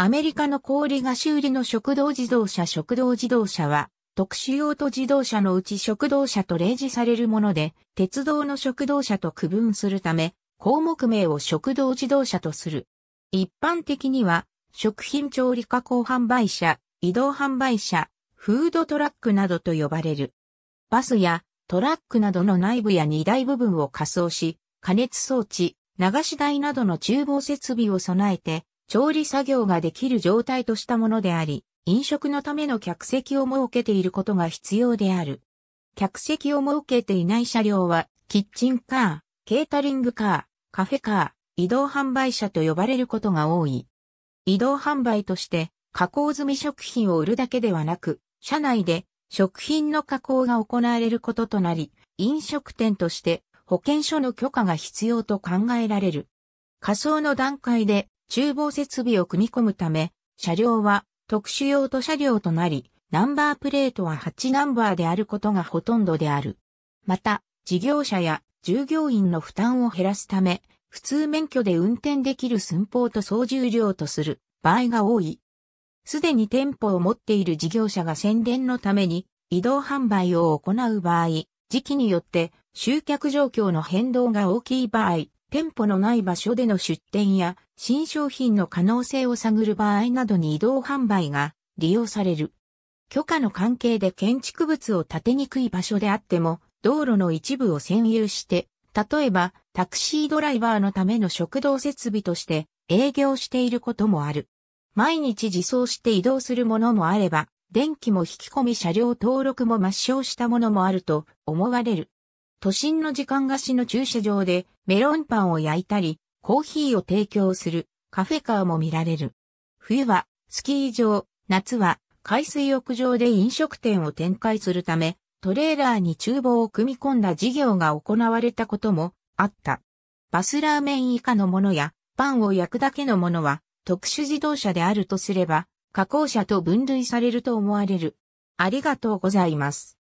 アメリカの氷が修理の食堂自動車食堂自動車は、特殊用途自動車のうち食堂車と例示されるもので、鉄道の食堂車と区分するため、項目名を食堂自動車とする。一般的には、食品調理加工販売車、移動販売車、フードトラックなどと呼ばれる。バスやトラックなどの内部や荷台部分を仮装し、加熱装置、流し台などの厨房設備を備えて、調理作業ができる状態としたものであり、飲食のための客席を設けていることが必要である。客席を設けていない車両は、キッチンカー、ケータリングカー、カフェカー、移動販売車と呼ばれることが多い。移動販売として、加工済み食品を売るだけではなく、車内で食品の加工が行われることとなり、飲食店として保健所の許可が必要と考えられる。仮想の段階で厨房設備を組み込むため、車両は特殊用途車両となり、ナンバープレートは8ナンバーであることがほとんどである。また、事業者や従業員の負担を減らすため、普通免許で運転できる寸法と総重量とする場合が多い。すでに店舗を持っている事業者が宣伝のために移動販売を行う場合、時期によって集客状況の変動が大きい場合、店舗のない場所での出店や新商品の可能性を探る場合などに移動販売が利用される。許可の関係で建築物を建てにくい場所であっても、道路の一部を占有して、例えばタクシードライバーのための食堂設備として営業していることもある。毎日自走して移動するものもあれば、電気も引き込み車両登録も抹消したものもあると思われる。都心の時間貸しの駐車場でメロンパンを焼いたり、コーヒーを提供するカフェカーも見られる。冬はスキー場、夏は海水浴場で飲食店を展開するため、トレーラーに厨房を組み込んだ事業が行われたこともあった。バスラーメン以下のものやパンを焼くだけのものは特殊自動車であるとすれば、加工車と分類されると思われる。ありがとうございます。